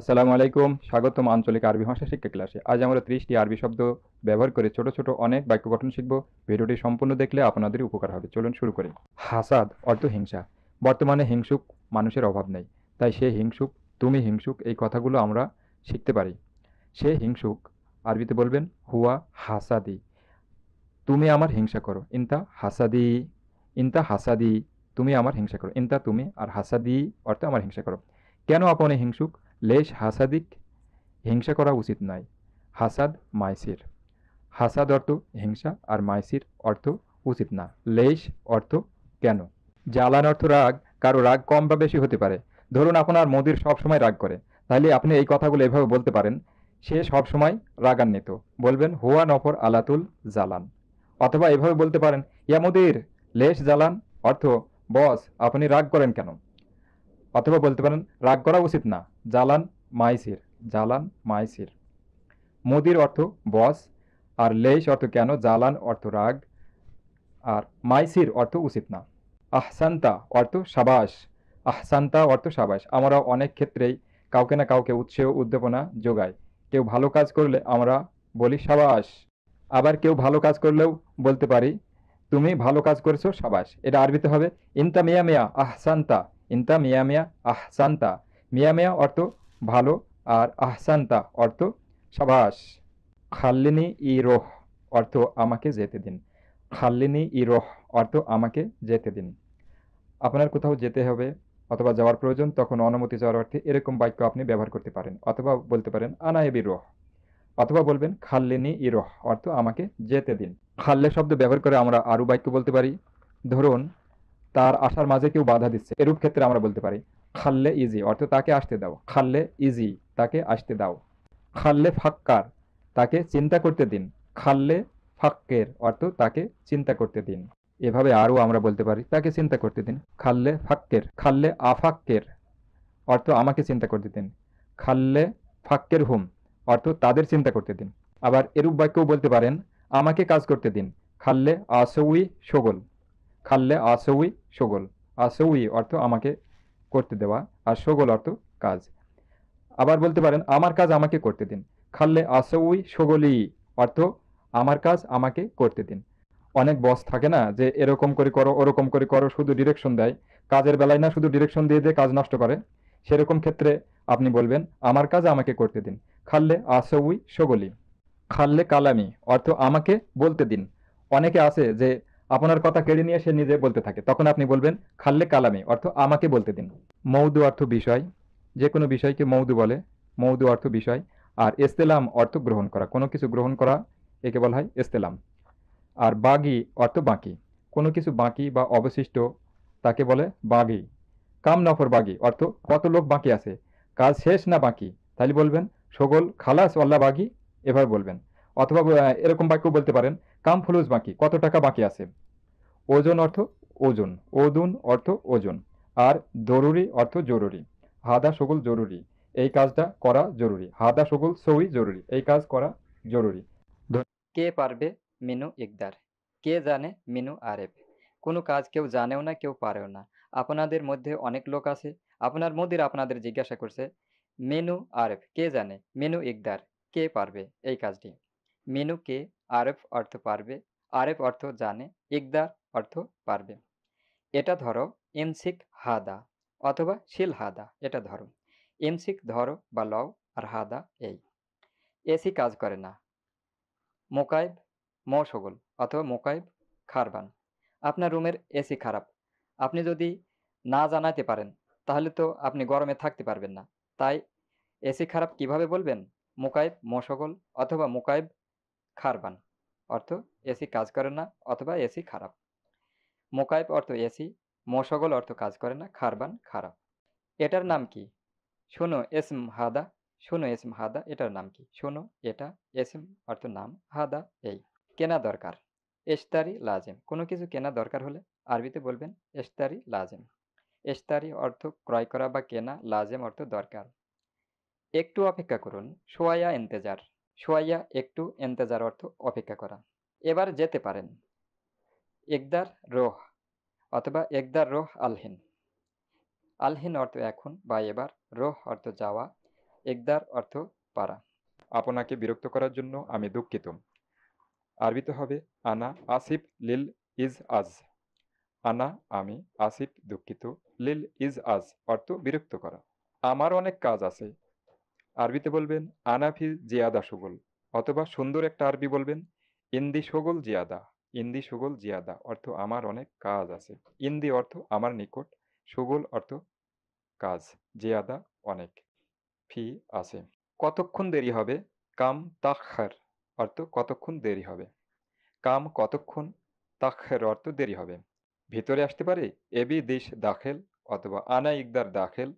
আসসালামু আলাইকুম স্বাগতম আঞ্চলিক আরবি ভাষা শিক্ষা ক্লাসে আজ আমরা ত্রিশটি আরবি শব্দ ব্যবহার করে ছোট ছোট অনেক বাক্য গঠন শিখব ভিডিওটি সম্পূর্ণ দেখলে আপনাদের উপকার হবে চলুন শুরু করি হাসাদ অর্থ হিংসা বর্তমানে হিংসুক মানুষের অভাব নেই তাই সে হিংসুক তুমি হিংসুক এই কথাগুলো আমরা শিখতে পারি সে হিংসুক আরবিতে বলবেন হুয়া হাসাদি তুমি আমার হিংসা করো ইন্তা হাসাদি ইন্তা হাসাদি তুমি আমার হিংসা করো ইন্তা তুমি আর হাসাদি অর্থে আমার হিংসা করো কেন আপনি হিংসুক লেশ হাসাদিক হিংসা করা উচিত নয় হাসাদ মাইসির হাসাদ অর্থ হিংসা আর মাইসির অর্থ উচিত না লেশ অর্থ কেন জ্বালান অর্থ রাগ কারো রাগ কম বা বেশি হতে পারে ধরুন আপনার মোদির সবসময় রাগ করে তাহলে আপনি এই কথাগুলো এভাবে বলতে পারেন সে সবসময় রাগান্বিত বলবেন হুয়া নফর আলাতুল জালান অথবা এভাবে বলতে পারেন ইয়া মোদির লেশ জালান অর্থ বস আপনি রাগ করেন কেন অথবা বলতে পারেন রাগ করা উচিত না জালান মাইসির জালান মাইসির মোদির অর্থ বস আর লেশ অর্থ কেন জালান অর্থ রাগ আর মাইসির অর্থ উচিত না আহসান্তা অর্থ সাবাস আহসান্তা অর্থ সাবাস আমরা অনেক ক্ষেত্রেই কাউকে না কাউকে উৎসাহ উদ্দীপনা যোগাই কেউ ভালো কাজ করলে আমরা বলি সাবাস আবার কেউ ভালো কাজ করলেও বলতে পারি তুমি ভালো কাজ করেছো সাবাস এটা আরবিতে হবে ইন্তা মিয়া মিয়া আহসান্তা ইন্তা মিয়া মিয়া আহসান্তা মিয়ামিয়া অর্থ ভালো আর আহসান্তা অর্থ সাবাস খাল্লিনি ই রোহ অর্থ আমাকে যেতে দিন খাল্লিনি ই রোহ অর্থ আমাকে যেতে দিন আপনার কোথাও যেতে হবে অথবা যাওয়ার প্রয়োজন তখন অনুমতি যাওয়ার অর্থে এরকম বাক্য আপনি ব্যবহার করতে পারেন অথবা বলতে পারেন আনায়েবি রোহ অথবা বলবেন খাল্লিনি ই রোহ অর্থ আমাকে যেতে দিন খাল্লে শব্দ ব্যবহার করে আমরা আরও বাক্য বলতে পারি ধরুন তার আসার মাঝে কেউ বাধা দিচ্ছে এরূপ ক্ষেত্রে আমরা বলতে পারি খাললে ইজি অর্থাৎ তাকে আসতে দাও খাললে ইজি তাকে আসতে দাও খাললে ফাক্কার তাকে চিন্তা করতে দিন খাললে ফাক্কের অর্থ তাকে চিন্তা করতে দিন এভাবে আরও আমরা বলতে পারি তাকে চিন্তা করতে দিন খাললে ফাক্কের খাললে আফাক্কের অর্থ আমাকে চিন্তা করতে দিন খাললে ফাক্কের হুম অর্থ তাদের চিন্তা করতে দিন আবার এরূপ বাক্যও বলতে পারেন আমাকে কাজ করতে দিন খাললে আসৌই সগল খাললে আসৌই সগল আসৌই অর্থ আমাকে করতে দেওয়া আর সগল অর্থ কাজ আবার বলতে পারেন আমার কাজ আমাকে করতে দিন খাল্লে আসৌই সগলি অর্থ আমার কাজ আমাকে করতে দিন অনেক বস থাকে না যে এরকম করে করো ওরকম করে করো শুধু ডিরেকশন দেয় কাজের বেলায় না শুধু ডিরেকশন দিয়ে দিয়ে কাজ নষ্ট করে সেরকম ক্ষেত্রে আপনি বলবেন আমার কাজ আমাকে করতে দিন খাল্লে আসৌই সগলি খাললে কালামি অর্থ আমাকে বলতে দিন অনেকে আছে যে আপনার কথা কেড়ে নিয়ে সে নিজে বলতে থাকে তখন আপনি বলবেন খাল্লে কালামে অর্থ আমাকে বলতে দিন মৌদু অর্থ বিষয় যে কোনো বিষয়কে মৌদু বলে মৌদু অর্থ বিষয় আর এস্তেলাম অর্থ গ্রহণ করা কোনো কিছু গ্রহণ করা একে বলা হয় এস্তেলাম আর বাগি অর্থ বাঁকি কোনো কিছু বাঁকি বা অবশিষ্ট তাকে বলে বাগি কাম নফর বাগি অর্থ কত লোক বাঁকি আছে কাজ শেষ না বাঁকি তাহলে বলবেন সগল খালাস অল্লা বাগি এভাবে বলবেন অথবা এরকম বাক্য বলতে পারেন কাম ফুলুজ বাকি কত টাকা বাকি আছে ওজন অর্থ ওজন ওদুন অর্থ ওজন আর জরুরি অর্থ জরুরি হাদা সগুল জরুরি এই কাজটা করা জরুরি হাদা সগুল সৌই জরুরি এই কাজ করা জরুরি কে পারবে মিনু ইকদার কে জানে মিনু আরেফ কোনো কাজ কেউ জানেও না কেউ পারেও না আপনাদের মধ্যে অনেক লোক আছে আপনার মধ্যে আপনাদের জিজ্ঞাসা করছে মেনু আরেফ কে জানে মেনু ইকদার কে পারবে এই কাজটি কে আরফ অর্থ পারবে আরফ অর্থ জানে ইকদার অর্থ পারবে এটা ধরো এমসিক হাদা অথবা শিল হাদা এটা ধরো এমসিক ধরো বা লও আর হাদা এই এসি কাজ করে না মোকাইব মৌসগল অথবা মোকাইব খারবান আপনার রুমের এসি খারাপ আপনি যদি না জানাতে পারেন তাহলে তো আপনি গরমে থাকতে পারবেন না তাই এসি খারাপ কিভাবে বলবেন মোকাইব মশগল অথবা মোকাইব খারবান অর্থ এসি কাজ করে না অথবা এসি খারাপ মোকায়েব অর্থ এসি মশগল অর্থ কাজ করে না খারবান খারাপ এটার নাম কি শোনো এসম হাদা শোনো এসম হাদা এটার নাম কি শোনো এটা এসম অর্থ নাম হাদা এই কেনা দরকার এস্তারি লাজেম কোনো কিছু কেনা দরকার হলে আরবিতে বলবেন এস্তারি লাজেম এস্তারি অর্থ ক্রয় করা বা কেনা লাজেম অর্থ দরকার একটু অপেক্ষা করুন সোয়া ইন্তেজার শোয়াইয়া একটু এন্তেজার অর্থ অপেক্ষা করা এবার যেতে পারেন একদার রোহ অথবা একদার রোহ আলহিন আলহিন অর্থ এখন বা এবার রোহ অর্থ যাওয়া একদার অর্থ পারা আপনাকে বিরক্ত করার জন্য আমি দুঃখিত আরবিতে হবে আনা আসিফ লিল ইজ আজ আনা আমি আসিফ দুঃখিত লিল ইজ আজ অর্থ বিরক্ত করা আমার অনেক কাজ আছে আরবিতে বলবেন আনাফি জিয়াদা সুগল অথবা সুন্দর একটা আরবি বলবেন ইন্দি সুগল জিয়াদা ইন্দি সুগল জিয়াদা অর্থ আমার অনেক কাজ আছে ইন্দি অর্থ আমার নিকট সুগল অর্থ কাজ জিয়াদা অনেক ফি আছে কতক্ষণ দেরি হবে কাম তাক্ষার অর্থ কতক্ষণ দেরি হবে কাম কতক্ষণ তাক্ষের অর্থ দেরি হবে ভিতরে আসতে পারে এবি দিশ দাখেল অথবা আনা ইকদার দাখেল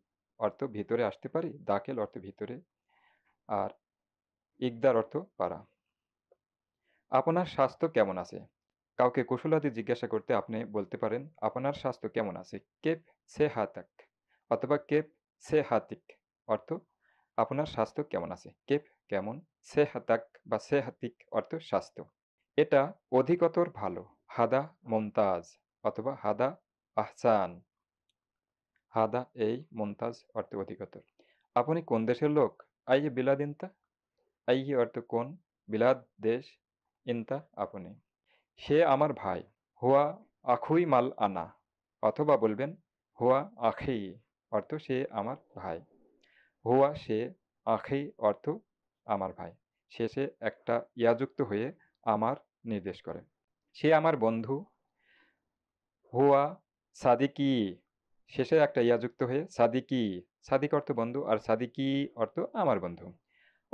অর্থ ভিতরে আসতে পারি দাখেল অর্থ ভিতরে আর ইকদার অর্থ পাড়া আপনার স্বাস্থ্য কেমন আছে কাউকে কুশলাদি জিজ্ঞাসা করতে আপনি বলতে পারেন আপনার স্বাস্থ্য কেমন আছে কেপ সে হাতাক অথবা কেপ সে হাতিক অর্থ আপনার স্বাস্থ্য কেমন আছে কেপ কেমন সে হাতাক বা সে হাতিক অর্থ স্বাস্থ্য এটা অধিকতর ভালো হাদা মমতাজ অথবা হাদা আহসান হাদা এই মমতাজ অর্থ অধিকতর আপনি কোন দেশের লোক আই ইন্তা আই আইয়ে অর্থ কোন বিলাদ দেশ ইন্তা আপনি সে আমার ভাই হুয়া আখুই মাল আনা অথবা বলবেন হুয়া আখেই অর্থ সে আমার ভাই হুয়া সে আখেই অর্থ আমার ভাই শেষে একটা ইয়াযুক্ত হয়ে আমার নির্দেশ করে সে আমার বন্ধু হুয়া সাদিকি শেষে একটা ইয়া যুক্ত হয়ে সাদিকি সাদিক অর্থ বন্ধু আর সাদিকি অর্থ আমার বন্ধু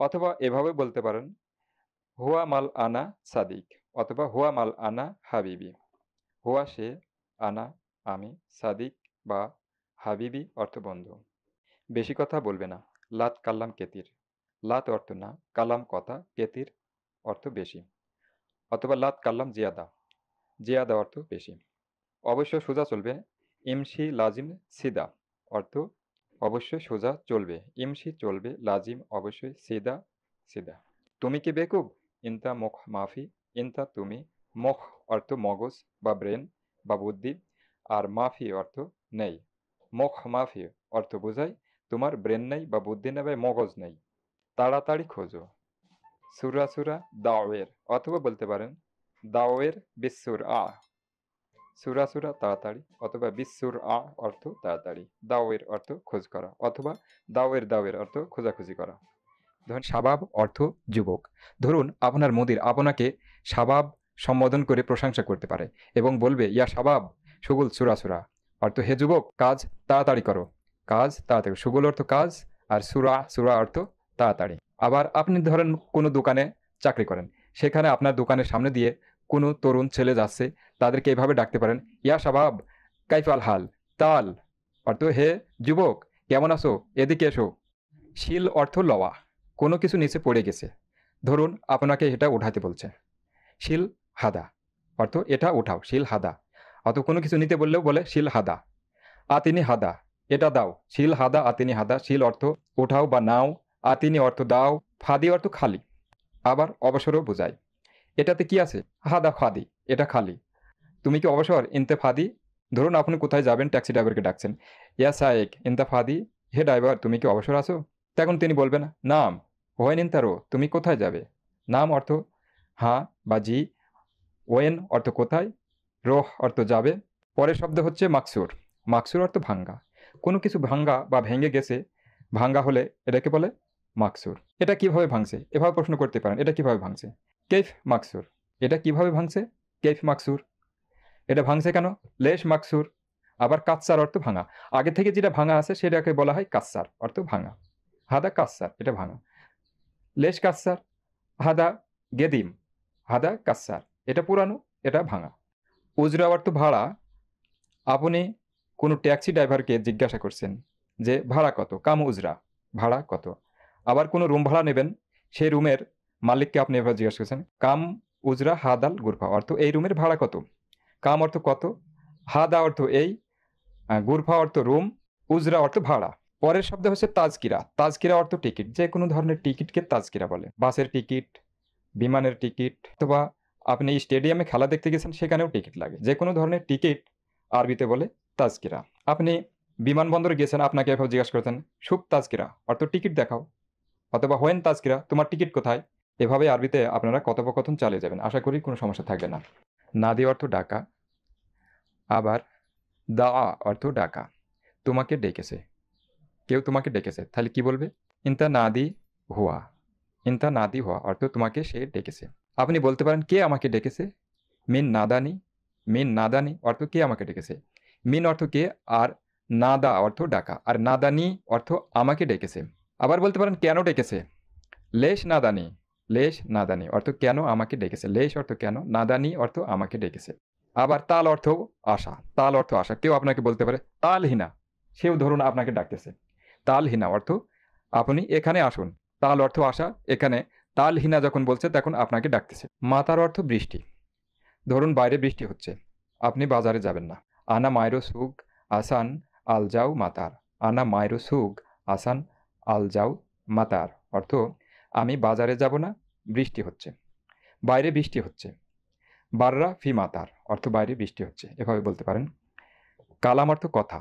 অথবা এভাবে বলতে পারেন হুয়া মাল আনা সাদিক অথবা হুয়া মাল আনা হাবিবি হুয়া সে আনা আমি সাদিক বা হাবিবি অর্থ বন্ধু বেশি কথা বলবে না লাত কাল্লাম কেতির লাত অর্থ না কালাম কথা কেতির অর্থ বেশি অথবা লাত কাল্লাম জিয়াদা জিয়াদা অর্থ বেশি অবশ্য সোজা চলবে ইমসি লাজিম সিদা অর্থ অবশ্যই সোজা চলবে ইমসি চলবে লাজিম অবশ্যই সিদা সিদা তুমি কি বেকুব ইনতা মুখ মাফি ইনতা তুমি মুখ অর্থ মগজ বা ব্রেন বা বুদ্ধি আর মাফি অর্থ নেই মুখ মাফি অর্থ বোঝায় তোমার ব্রেন নেই বা বুদ্ধি নেই বা মগজ নেই তাড়াতাড়ি খোঁজো সুরা সুরা দাওয়ের অথবা বলতে পারেন দাওয়ের বিশ্বুর আ সুরা সুরা তাড়াতাড়ি অথবা বিশ্বর আ অর্থ তাড়াতাড়ি দাওয়ের অর্থ খোঁজ করা অথবা দাওয়ের দাওয়ের অর্থ খোঁজাখুঁজি করা ধরুন সাবাব অর্থ যুবক ধরুন আপনার মোদির আপনাকে সাবাব সম্বোধন করে প্রশংসা করতে পারে এবং বলবে ইয়া সাবাব সুগুল সুরাসুরা অর্থ হে যুবক কাজ তাড়াতাড়ি করো কাজ তাড়াতাড়ি সুগুল অর্থ কাজ আর সুরা সুরা অর্থ তাড়াতাড়ি আবার আপনি ধরেন কোনো দোকানে চাকরি করেন সেখানে আপনার দোকানের সামনে দিয়ে কোনো তরুণ ছেলে যাচ্ছে তাদেরকে এভাবে ডাকতে পারেন ইয়া সাবাব কাইফাল হাল তাল অর্থ হে যুবক কেমন আসো এদিকে এসো শিল অর্থ লওয়া কোনো কিছু নিচে পড়ে গেছে ধরুন আপনাকে এটা ওঠাতে বলছে শিল হাদা অর্থ এটা ওঠাও শিল হাদা অত কোনো কিছু নিতে বললেও বলে শিল হাদা আতিনি হাদা এটা দাও শিল হাদা আতিনি হাদা শিল অর্থ ওঠাও বা নাও আতিনি অর্থ দাও ফাদি অর্থ খালি আবার অবসরও বোঝায় এটাতে কি আছে হাদা খাদি এটা খালি তুমি কি অবসর ইনতে ফাদি ধরুন আপনি কোথায় যাবেন ট্যাক্সি ড্রাইভারকে ডাকছেন ইয়া সায়েক ইন্তেফাদি ফাদি হে ড্রাইভার তুমি কি অবসর আছো তখন তিনি বলবেন নাম হোয়েন ইনতারো তুমি কোথায় যাবে নাম অর্থ হাঁ বা জি ওয়েন অর্থ কোথায় রোহ অর্থ যাবে পরের শব্দ হচ্ছে মাকসুর মাকসুর অর্থ ভাঙ্গা কোনো কিছু ভাঙ্গা বা ভেঙে গেছে ভাঙ্গা হলে এটাকে বলে মাকসুর এটা কিভাবে ভাঙছে এভাবে প্রশ্ন করতে পারেন এটা কিভাবে ভাঙছে কেফ মাকসুর এটা কিভাবে ভাঙছে কেফ মাকসুর এটা ভাঙছে কেন লেশ মাকসুর আবার কাচ্চার অর্থ ভাঙা আগে থেকে যেটা ভাঙা আছে সেটাকে বলা হয় কাচ্চার অর্থ ভাঙা হাদা কাচ্চার এটা ভাঙা লেশ কাচ্চার হাদা গেদিম হাদা কাচ্চার এটা পুরানো এটা ভাঙা উজরা অর্থ ভাড়া আপনি কোনো ট্যাক্সি ড্রাইভারকে জিজ্ঞাসা করছেন যে ভাড়া কত কাম উজরা ভাড়া কত আবার কোনো রুম ভাড়া নেবেন সেই রুমের মালিককে আপনি এভাবে জিজ্ঞাসা করছেন কাম উজরা হাদাল গুরফা অর্থ এই রুমের ভাড়া কত কাম অর্থ কত হাদা অর্থ এই গুরফা অর্থ রুম উজরা অর্থ ভাড়া পরের শব্দ হচ্ছে তাজকিরা তাজকিরা অর্থ টিকিট যে কোনো ধরনের টিকিটকে তাজকিরা বলে বাসের টিকিট বিমানের টিকিট অথবা আপনি স্টেডিয়ামে খেলা দেখতে গেছেন সেখানেও টিকিট লাগে যে কোনো ধরনের টিকিট আরবিতে বলে তাজকিরা আপনি বিমানবন্দরে গেছেন আপনাকে এভাবে জিজ্ঞাসা করতেন সুপ তাজকিরা অর্থ টিকিট দেখাও অথবা হোয়েন তাজকিরা তোমার টিকিট কোথায় এভাবে আরবিতে আপনারা কথোপকথন চালিয়ে যাবেন আশা করি কোনো সমস্যা থাকবে না নাদি অর্থ ডাকা আবার দা অর্থ ডাকা তোমাকে ডেকেছে কেউ তোমাকে ডেকেছে তাহলে কি বলবে ইন্তা নাদি হুয়া ইন্তা নাদি হুয়া অর্থ তোমাকে সে ডেকেছে আপনি বলতে পারেন কে আমাকে ডেকেছে মিন নাদানি মিন নাদানি অর্থ কে আমাকে ডেকেছে মিন অর্থ কে আর নাদা অর্থ ডাকা আর নাদানি অর্থ আমাকে ডেকেছে আবার বলতে পারেন কেন ডেকেছে লেশ নাদানি লেশ নাদানি অর্থ কেন আমাকে ডেকেছে লেশ অর্থ কেন নাদানি অর্থ আমাকে ডেকেছে আবার তাল অর্থ আশা তাল অর্থ আশা কেউ আপনাকে বলতে পারে তালহীনা সেও ধরুন আপনাকে ডাকতেছে তালহীনা অর্থ আপনি এখানে আসুন তাল অর্থ আশা এখানে তালহীনা যখন বলছে তখন আপনাকে ডাকতেছে মাতার অর্থ বৃষ্টি ধরুন বাইরে বৃষ্টি হচ্ছে আপনি বাজারে যাবেন না আনা মায়রো সুগ আসান আলজাও মাতার আনা মায়রো সুগ আসান আলজাও মাতার অর্থ আমি বাজারে যাব না বৃষ্টি হচ্ছে বাইরে বৃষ্টি হচ্ছে বাররা ফি মাতার অর্থ বাইরে বৃষ্টি হচ্ছে এভাবে বলতে পারেন কালাম অর্থ কথা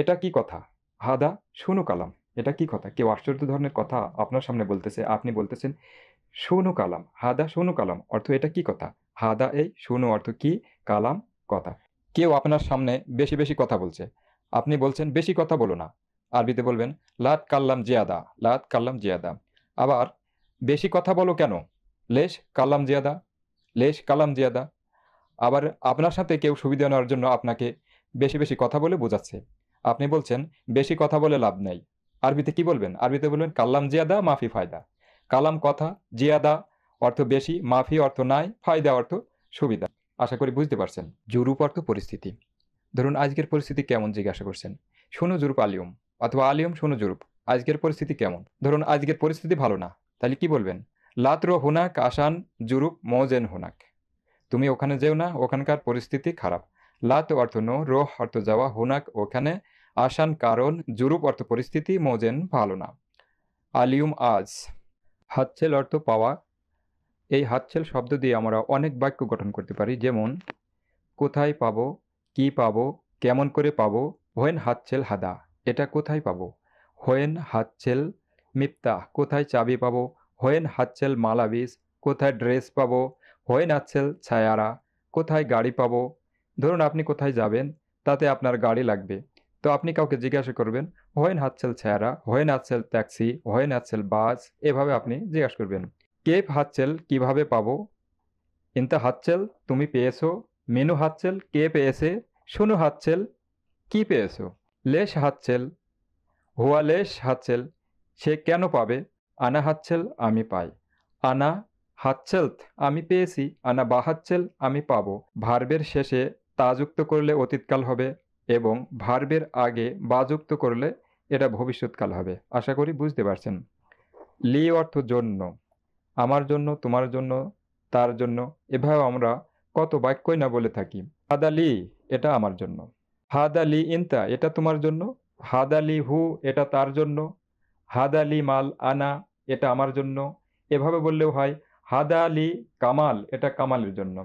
এটা কি কথা হাদা শুনু কালাম এটা কি কথা কেউ আশ্চর্য ধরনের কথা আপনার সামনে বলতেছে আপনি বলতেছেন শুনু কালাম হাদা শুনু কালাম অর্থ এটা কি কথা হাদা এই শুনু অর্থ কি কালাম কথা কেউ আপনার সামনে বেশি বেশি কথা বলছে আপনি বলছেন বেশি কথা বলো না আরবিতে বলবেন লাত কাল্লাম জিয়াদা লাত কাল্লাম জিয়াদা আবার বেশি কথা বলো কেন লেশ কালাম জিয়াদা লেশ কালাম জিয়াদা আবার আপনার সাথে কেউ সুবিধা নেওয়ার জন্য আপনাকে বেশি বেশি কথা বলে বোঝাচ্ছে আপনি বলছেন বেশি কথা বলে লাভ নাই আরবিতে কি বলবেন আরবিতে বলবেন কাল্লাম জিয়াদা মাফি ফায়দা কালাম কথা জিয়াদা অর্থ বেশি মাফি অর্থ নাই ফায়দা অর্থ সুবিধা আশা করি বুঝতে পারছেন জুরুপ অর্থ পরিস্থিতি ধরুন আজকের পরিস্থিতি কেমন জিজ্ঞাসা করছেন শোনো জুরুপ আলিয়ম অথবা আলিয়ম শোনো জুরুপ আজকের পরিস্থিতি কেমন ধরুন আজকের পরিস্থিতি ভালো না তাহলে কি বলবেন লাত্র হুনাক আসান জুরুপ মজেন হুনাক তুমি ওখানে যেও না ওখানকার পরিস্থিতি খারাপ লাত অর্থ নো রোহ অর্থ যাওয়া হুনাক ওখানে আসান কারণ জুরুপ অর্থ পরিস্থিতি মজেন ভালো না আলিউম আজ হাতছেল অর্থ পাওয়া এই হাতছেল শব্দ দিয়ে আমরা অনেক বাক্য গঠন করতে পারি যেমন কোথায় পাবো কি পাবো কেমন করে পাবো হোয়েন হাতছেল হাদা এটা কোথায় পাবো হোয়েন হাতছেল মিপ্তাহ কোথায় চাবি পাবো হোয়েন হাচ্ছেল মালাবিস কোথায় ড্রেস পাবো হোয়েন হাচ্ছেল ছায়ারা কোথায় গাড়ি পাবো ধরুন আপনি কোথায় যাবেন তাতে আপনার গাড়ি লাগবে তো আপনি কাউকে জিজ্ঞাসা করবেন হোয়েন হাচ্ছেল ছায়ারা হোয়েন হাচ্ছেল ট্যাক্সি হোয়েন হাচ্ছেল বাস এভাবে আপনি জিজ্ঞাসা করবেন কেপ হাচ্ছেল কিভাবে পাবো ইন্তা হাচ্ছেল তুমি পেয়েছো মেনু হাচ্ছেল কে পেয়েছে শুনু হাচ্ছেল কি পেয়েছো লেশ হাচ্ছেল হুয়া লেশ হাচ্ছেল সে কেন পাবে আনা হাচ্ছেল আমি পাই আনা হাচ্ছেলথ আমি পেয়েছি আনা বাহাচ্ছেল আমি পাবো ভার্বের শেষে তা যুক্ত করলে অতীতকাল হবে এবং ভার্বের আগে বা যুক্ত করলে এটা ভবিষ্যৎকাল হবে আশা করি বুঝতে পারছেন লি অর্থ জন্য আমার জন্য তোমার জন্য তার জন্য এভাবে আমরা কত বাক্যই না বলে থাকি হাদা লি এটা আমার জন্য হাদা লি ইনতা এটা তোমার জন্য হাদা লি হু এটা তার জন্য হাদা লি মাল আনা এটা আমার জন্য এভাবে বললেও হয় হাদা আলি কামাল এটা কামালের জন্য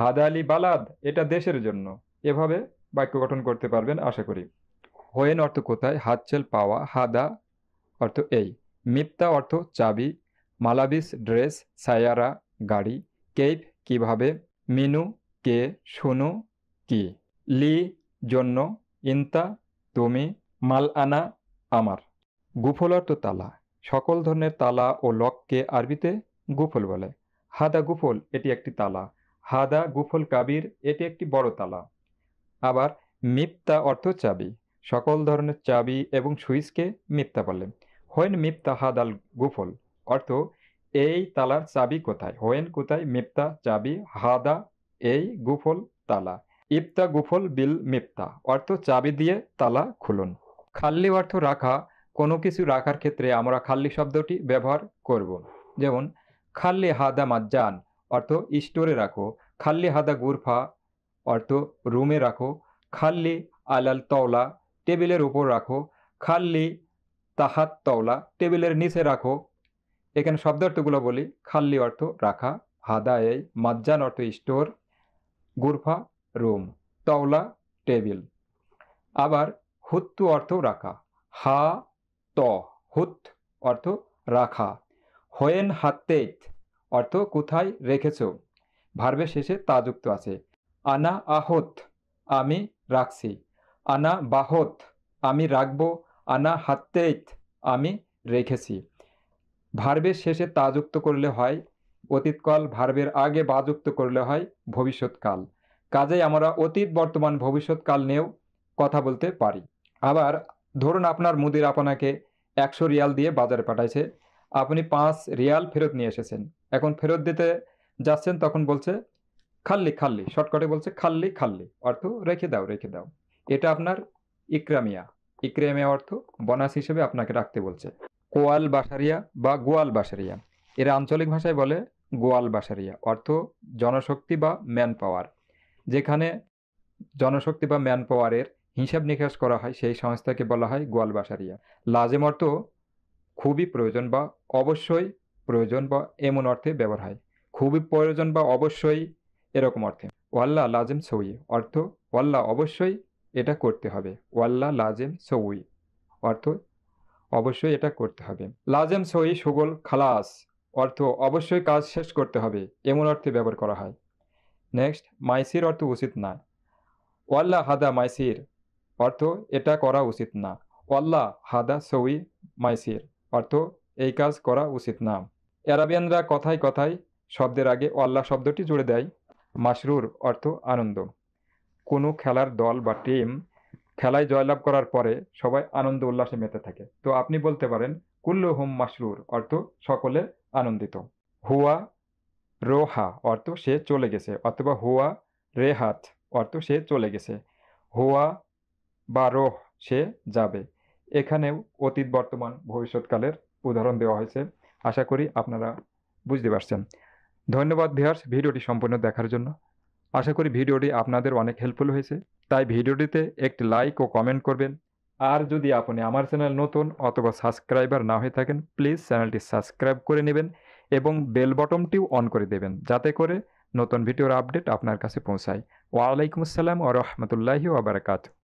হাদা আলি বালাদ এটা দেশের জন্য এভাবে বাক্য গঠন করতে পারবেন আশা করি হোয়েন অর্থ কোথায় হাতচেল পাওয়া হাদা অর্থ এই মিপ্তা অর্থ চাবি মালাবিস ড্রেস সায়ারা গাড়ি কেপ কিভাবে মিনু কে শুনু কি লি জন্য ইন্তা তুমি মাল আনা আমার গুফল অর্থ তালা সকল ধরনের তালা ও লককে আরবিতে গুফল বলে হাদা গুফল এটি একটি তালা হাদা গুফল কাবির এটি একটি বড় তালা আবার মিপ্তা অর্থ চাবি সকল ধরনের চাবি এবং সুইচকে মিপ্তা বলে হোয়েন মিপ্তা হাদাল গুফল অর্থ এই তালার চাবি কোথায় হোয়েন কোথায় মিপ্তা চাবি হাদা এই গুফল তালা ইপ্তা গুফল বিল মিপ্তা অর্থ চাবি দিয়ে তালা খুলুন খাল্লি অর্থ রাখা কোনো কিছু রাখার ক্ষেত্রে আমরা খাল্লি শব্দটি ব্যবহার করব। যেমন খাল্লি হাদা মাজ্জান অর্থ স্টোরে রাখো খাল্লি হাদা গুরফা অর্থ রুমে রাখো খাল্লি আলাল তওলা টেবিলের উপর রাখো খাল্লি তাহাত তওলা টেবিলের নিচে রাখো এখানে শব্দ অর্থগুলো বলি খাল্লি অর্থ রাখা হাদা এই মাজ্জান অর্থ স্টোর গুরফা রুম তওলা টেবিল আবার হুত্তু অর্থ রাখা হা ত হুত অর্থ রাখা হোয়েন হাত্তেত অর্থ কোথায় রেখেছ ভার্বের শেষে তা যুক্ত আছে আনা আহত আমি রাখছি আনা বাহত আমি রাখব আনা হাত্তেত আমি রেখেছি ভার্বের শেষে তা যুক্ত করলে হয় অতীতকাল ভার্বের আগে বা যুক্ত করলে হয় ভবিষ্যৎকাল কাজেই আমরা অতীত বর্তমান ভবিষ্যৎকাল নিয়েও কথা বলতে পারি আবার ধরুন আপনার মুদির আপনাকে একশো রিয়াল দিয়ে বাজারে পাঠাইছে আপনি পাঁচ রিয়াল ফেরত নিয়ে এসেছেন এখন ফেরত দিতে যাচ্ছেন তখন বলছে খাল্লি খাল্লি শর্টকাটে বলছে খাল্লি খাল্লি অর্থ রেখে দাও রেখে দাও এটা আপনার ইক্রামিয়া ইক্রামিয়া অর্থ বনাস হিসেবে আপনাকে রাখতে বলছে কোয়াল বাসারিয়া বা গোয়াল বাসারিয়া এরা আঞ্চলিক ভাষায় বলে গোয়াল বাসারিয়া অর্থ জনশক্তি বা ম্যান পাওয়ার যেখানে জনশক্তি বা ম্যান পাওয়ারের হিসাব নিকাশ করা হয় সেই সংস্থাকে বলা হয় গোয়ালবাসারিয়া লাজেম অর্থ খুবই প্রয়োজন বা অবশ্যই প্রয়োজন বা এমন অর্থে ব্যবহার হয় খুবই প্রয়োজন বা অবশ্যই এরকম অর্থে ওয়াল্লা লাজেম সৌই অর্থ ওয়াল্লা অবশ্যই এটা করতে হবে ওয়াল্লা লাজেম সৌই অর্থ অবশ্যই এটা করতে হবে লাজেম সৌই সুগল খালাস অর্থ অবশ্যই কাজ শেষ করতে হবে এমন অর্থে ব্যবহার করা হয় নেক্সট মাইসির অর্থ উচিত না ওয়াল্লা হাদা মাইসির অর্থ এটা করা উচিত না অল্লাহ হাদা সৌই মাইসির অর্থ এই কাজ করা উচিত না অ্যারাবিয়ানরা কথায় কথায় শব্দের আগে অল্লাহ শব্দটি জুড়ে দেয় মাসরুর অর্থ আনন্দ কোনো খেলার দল বা টিম খেলায় জয়লাভ করার পরে সবাই আনন্দ উল্লাসে মেতে থাকে তো আপনি বলতে পারেন কুল্লু হোম মাসরুর অর্থ সকলে আনন্দিত হুয়া রোহা অর্থ সে চলে গেছে অথবা হুয়া রেহাত অর্থ সে চলে গেছে হুয়া বা রোহ সে যাবে এখানেও অতীত বর্তমান ভবিষ্যৎকালের উদাহরণ দেওয়া হয়েছে আশা করি আপনারা বুঝতে পারছেন ধন্যবাদ ভিহার্স ভিডিওটি সম্পূর্ণ দেখার জন্য আশা করি ভিডিওটি আপনাদের অনেক হেল্পফুল হয়েছে তাই ভিডিওটিতে একটি লাইক ও কমেন্ট করবেন আর যদি আপনি আমার চ্যানেল নতুন অথবা সাবস্ক্রাইবার না হয়ে থাকেন প্লিজ চ্যানেলটি সাবস্ক্রাইব করে নেবেন এবং বেল বটমটিও অন করে দেবেন যাতে করে নতুন ভিডিওর আপডেট আপনার কাছে পৌঁছায় ওয়ালাইকুম আসসালাম ও রহমতুল্লাহি ওবরাকাত